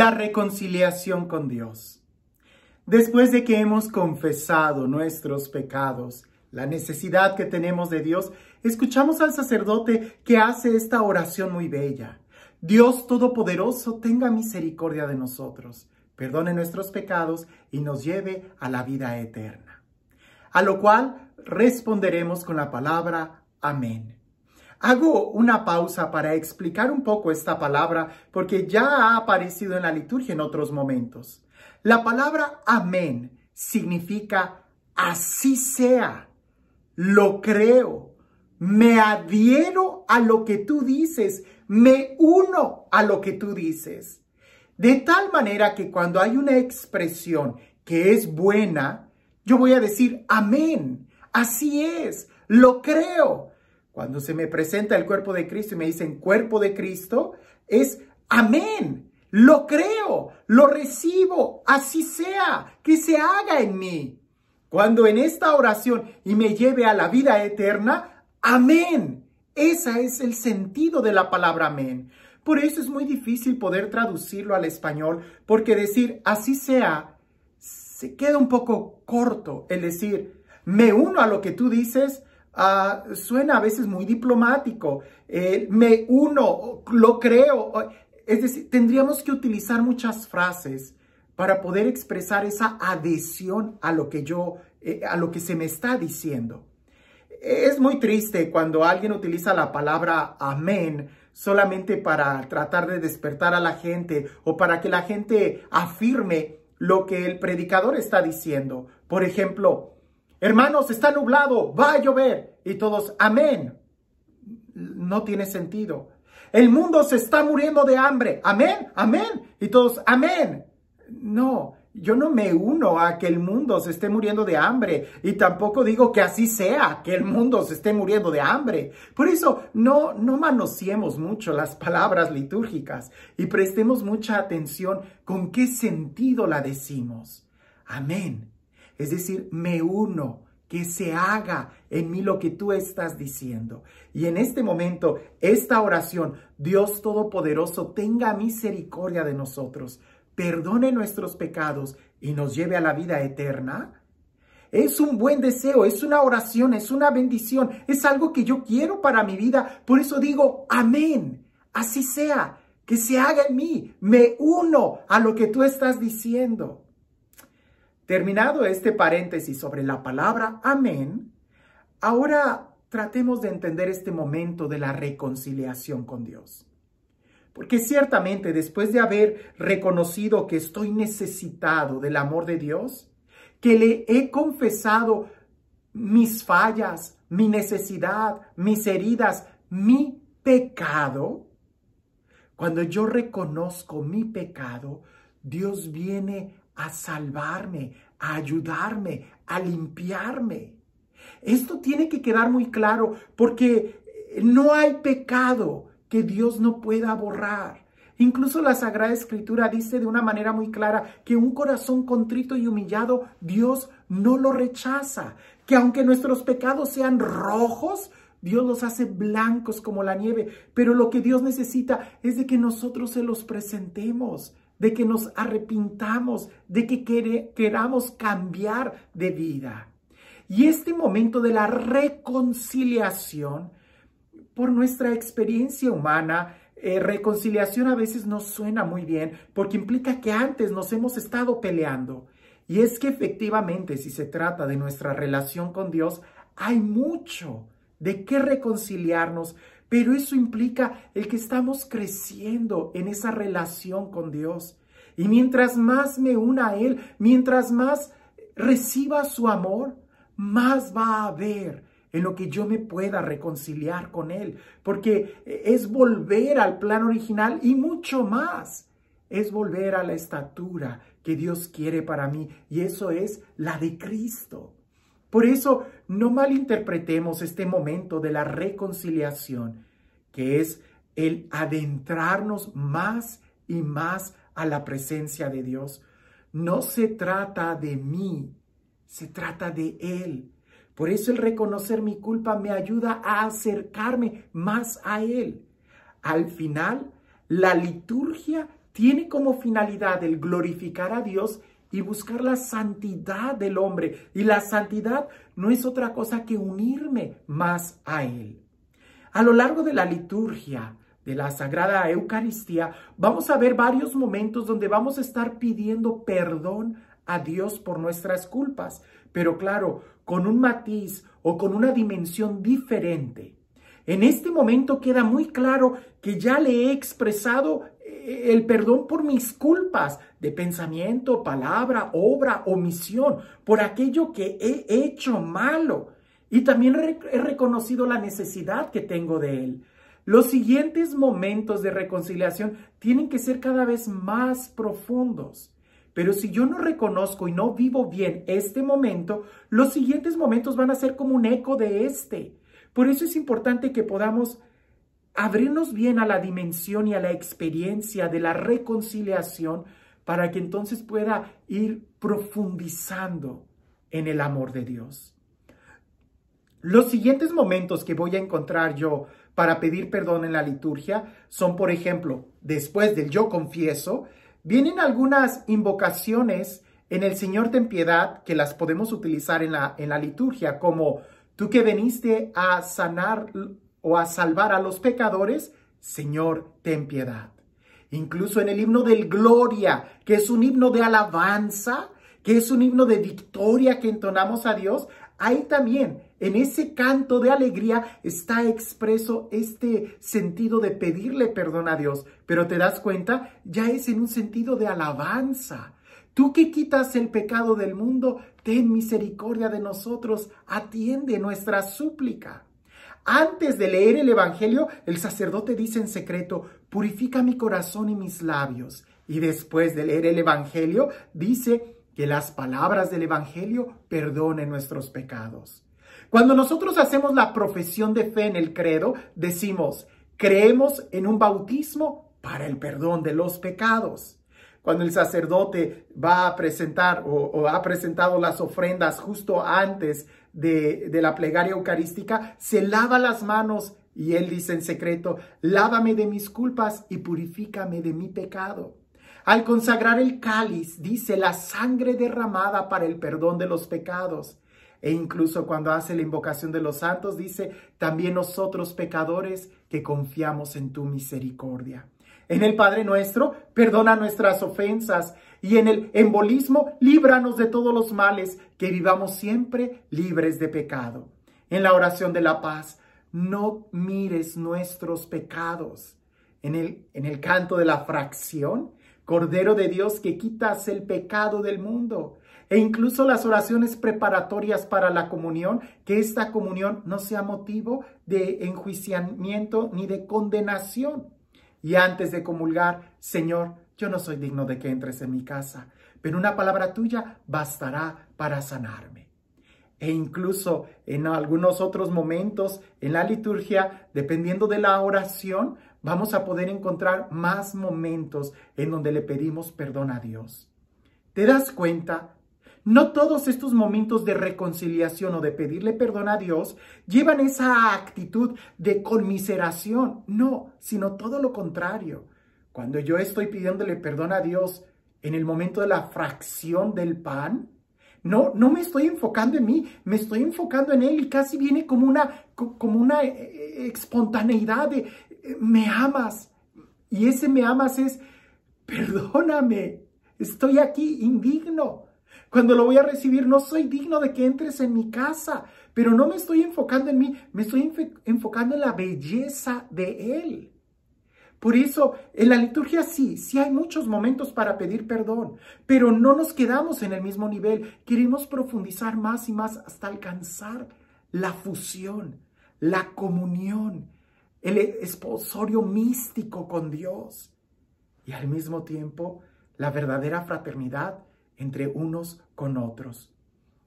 la reconciliación con Dios. Después de que hemos confesado nuestros pecados, la necesidad que tenemos de Dios, escuchamos al sacerdote que hace esta oración muy bella. Dios Todopoderoso tenga misericordia de nosotros, perdone nuestros pecados y nos lleve a la vida eterna. A lo cual responderemos con la palabra Amén. Hago una pausa para explicar un poco esta palabra porque ya ha aparecido en la liturgia en otros momentos. La palabra amén significa así sea, lo creo, me adhiero a lo que tú dices, me uno a lo que tú dices. De tal manera que cuando hay una expresión que es buena, yo voy a decir amén, así es, lo creo, cuando se me presenta el cuerpo de Cristo y me dicen cuerpo de Cristo, es amén. Lo creo, lo recibo, así sea, que se haga en mí. Cuando en esta oración y me lleve a la vida eterna, amén. Ese es el sentido de la palabra amén. Por eso es muy difícil poder traducirlo al español, porque decir así sea, se queda un poco corto el decir, me uno a lo que tú dices, Ah, suena a veces muy diplomático, eh, me uno, lo creo. Es decir, tendríamos que utilizar muchas frases para poder expresar esa adhesión a lo que yo, eh, a lo que se me está diciendo. Es muy triste cuando alguien utiliza la palabra amén solamente para tratar de despertar a la gente o para que la gente afirme lo que el predicador está diciendo. Por ejemplo, Hermanos, está nublado, va a llover. Y todos, amén. No tiene sentido. El mundo se está muriendo de hambre. Amén, amén. Y todos, amén. No, yo no me uno a que el mundo se esté muriendo de hambre y tampoco digo que así sea, que el mundo se esté muriendo de hambre. Por eso no, no manoseemos mucho las palabras litúrgicas y prestemos mucha atención con qué sentido la decimos. Amén. Es decir, me uno, que se haga en mí lo que tú estás diciendo. Y en este momento, esta oración, Dios Todopoderoso, tenga misericordia de nosotros, perdone nuestros pecados y nos lleve a la vida eterna. Es un buen deseo, es una oración, es una bendición, es algo que yo quiero para mi vida. Por eso digo, amén, así sea, que se haga en mí, me uno a lo que tú estás diciendo. Terminado este paréntesis sobre la palabra amén, ahora tratemos de entender este momento de la reconciliación con Dios. Porque ciertamente después de haber reconocido que estoy necesitado del amor de Dios, que le he confesado mis fallas, mi necesidad, mis heridas, mi pecado, cuando yo reconozco mi pecado, Dios viene a salvarme, a ayudarme, a limpiarme. Esto tiene que quedar muy claro porque no hay pecado que Dios no pueda borrar. Incluso la Sagrada Escritura dice de una manera muy clara que un corazón contrito y humillado Dios no lo rechaza, que aunque nuestros pecados sean rojos, Dios los hace blancos como la nieve, pero lo que Dios necesita es de que nosotros se los presentemos de que nos arrepintamos, de que queramos cambiar de vida. Y este momento de la reconciliación, por nuestra experiencia humana, eh, reconciliación a veces no suena muy bien porque implica que antes nos hemos estado peleando. Y es que efectivamente si se trata de nuestra relación con Dios, hay mucho, de qué reconciliarnos, pero eso implica el que estamos creciendo en esa relación con Dios. Y mientras más me una a Él, mientras más reciba su amor, más va a haber en lo que yo me pueda reconciliar con Él, porque es volver al plan original y mucho más, es volver a la estatura que Dios quiere para mí, y eso es la de Cristo. Por eso, no malinterpretemos este momento de la reconciliación, que es el adentrarnos más y más a la presencia de Dios. No se trata de mí, se trata de Él. Por eso el reconocer mi culpa me ayuda a acercarme más a Él. Al final, la liturgia tiene como finalidad el glorificar a Dios y buscar la santidad del hombre. Y la santidad no es otra cosa que unirme más a Él. A lo largo de la liturgia de la Sagrada Eucaristía, vamos a ver varios momentos donde vamos a estar pidiendo perdón a Dios por nuestras culpas, pero claro, con un matiz o con una dimensión diferente. En este momento queda muy claro que ya le he expresado el perdón por mis culpas de pensamiento, palabra, obra, omisión, por aquello que he hecho malo. Y también he reconocido la necesidad que tengo de Él. Los siguientes momentos de reconciliación tienen que ser cada vez más profundos. Pero si yo no reconozco y no vivo bien este momento, los siguientes momentos van a ser como un eco de este. Por eso es importante que podamos abrirnos bien a la dimensión y a la experiencia de la reconciliación para que entonces pueda ir profundizando en el amor de Dios. Los siguientes momentos que voy a encontrar yo para pedir perdón en la liturgia son, por ejemplo, después del yo confieso, vienen algunas invocaciones en el Señor ten piedad que las podemos utilizar en la, en la liturgia, como tú que veniste a sanar o a salvar a los pecadores, Señor, ten piedad. Incluso en el himno del Gloria, que es un himno de alabanza, que es un himno de victoria que entonamos a Dios, ahí también, en ese canto de alegría, está expreso este sentido de pedirle perdón a Dios. Pero te das cuenta, ya es en un sentido de alabanza. Tú que quitas el pecado del mundo, ten misericordia de nosotros, atiende nuestra súplica. Antes de leer el Evangelio, el sacerdote dice en secreto, purifica mi corazón y mis labios. Y después de leer el Evangelio, dice que las palabras del Evangelio perdonen nuestros pecados. Cuando nosotros hacemos la profesión de fe en el credo, decimos, creemos en un bautismo para el perdón de los pecados cuando el sacerdote va a presentar o, ha presentado las ofrendas justo antes de, la plegaria eucarística, se lava las manos y él dice en secreto, lávame de mis culpas y purifícame de mi pecado. Al consagrar el cáliz, dice la sangre derramada para el perdón de los pecados. E incluso cuando hace la invocación de los santos, dice, también nosotros pecadores que confiamos en tu misericordia. En el Padre nuestro, perdona nuestras ofensas. Y en el embolismo, líbranos de todos los males, que vivamos siempre libres de pecado. En la oración de la paz, no mires nuestros pecados. En el, en el canto de la fracción, Cordero de Dios que quitas el pecado del mundo. E incluso las oraciones preparatorias para la comunión, que esta comunión no sea motivo de enjuiciamiento ni de condenación y antes de comulgar, Señor, yo no soy digno de que entres en mi casa, pero una palabra tuya bastará para sanarme. E incluso en algunos otros momentos en la liturgia, dependiendo de la oración, vamos a poder encontrar más momentos en donde le pedimos perdón a Dios. ¿Te das cuenta no todos estos momentos de reconciliación o de pedirle perdón a Dios llevan esa actitud de conmiseración, no, sino todo lo contrario. Cuando yo estoy pidiéndole perdón a Dios en el momento de la fracción del pan, no, no me estoy enfocando en mí, me estoy enfocando en Él y casi viene como una, como una eh, eh, espontaneidad de eh, me amas. Y ese me amas es, perdóname, estoy aquí indigno. Cuando lo voy a recibir, no soy digno de que entres en mi casa, pero no me estoy enfocando en mí, me estoy enfocando en la belleza de Él. Por eso, en la liturgia sí, sí hay muchos momentos para pedir perdón, pero no nos quedamos en el mismo nivel. Queremos profundizar más y más hasta alcanzar la fusión, la comunión, el esposorio místico con Dios. Y al mismo tiempo, la verdadera fraternidad entre unos con otros.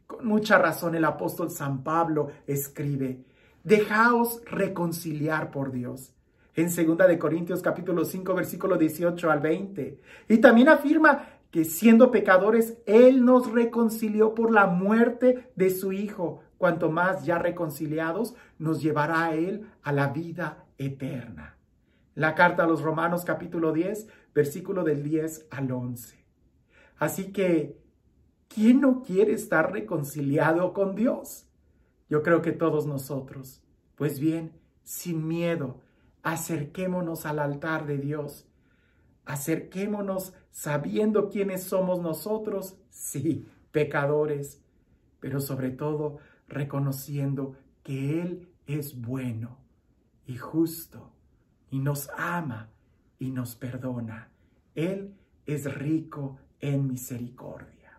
Con mucha razón el apóstol San Pablo escribe, dejaos reconciliar por Dios. En 2 de Corintios capítulo 5 versículo 18 al 20. Y también afirma que siendo pecadores él nos reconcilió por la muerte de su hijo. Cuanto más ya reconciliados nos llevará a él a la vida eterna. La carta a los Romanos capítulo 10, versículo del 10 al 11. Así que, ¿quién no quiere estar reconciliado con Dios? Yo creo que todos nosotros. Pues bien, sin miedo, acerquémonos al altar de Dios. Acerquémonos sabiendo quiénes somos nosotros, sí, pecadores, pero sobre todo reconociendo que Él es bueno y justo y nos ama y nos perdona. Él es rico en misericordia.